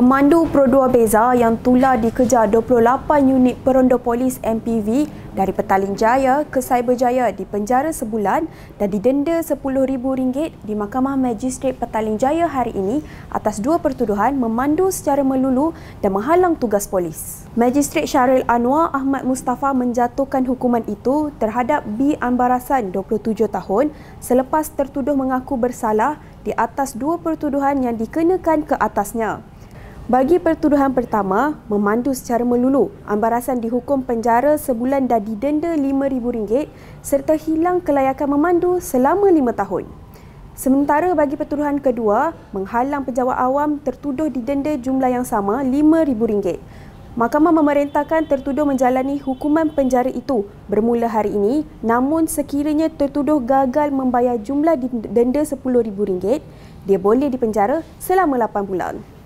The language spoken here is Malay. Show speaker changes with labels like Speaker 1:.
Speaker 1: Pemandu perdua Beza yang tular dikejar 28 unit peronda polis MPV dari Petaling Jaya ke Cyberjaya di penjara sebulan dan didenda RM10,000 di Mahkamah Magistrate Petaling Jaya hari ini atas dua pertuduhan memandu secara melulu dan menghalang tugas polis. Magistrate Syaril Anwar Ahmad Mustafa menjatuhkan hukuman itu terhadap B. Ambarasan 27 tahun selepas tertuduh mengaku bersalah di atas dua pertuduhan yang dikenakan ke atasnya. Bagi pertuduhan pertama, memandu secara melulu, Ambarasan dihukum penjara sebulan dan didenda RM5,000 serta hilang kelayakan memandu selama lima tahun. Sementara bagi pertuduhan kedua, menghalang pejabat awam tertuduh didenda jumlah yang sama RM5,000. Mahkamah memerintahkan tertuduh menjalani hukuman penjara itu bermula hari ini namun sekiranya tertuduh gagal membayar jumlah denda RM10,000, dia boleh dipenjara selama 8 bulan.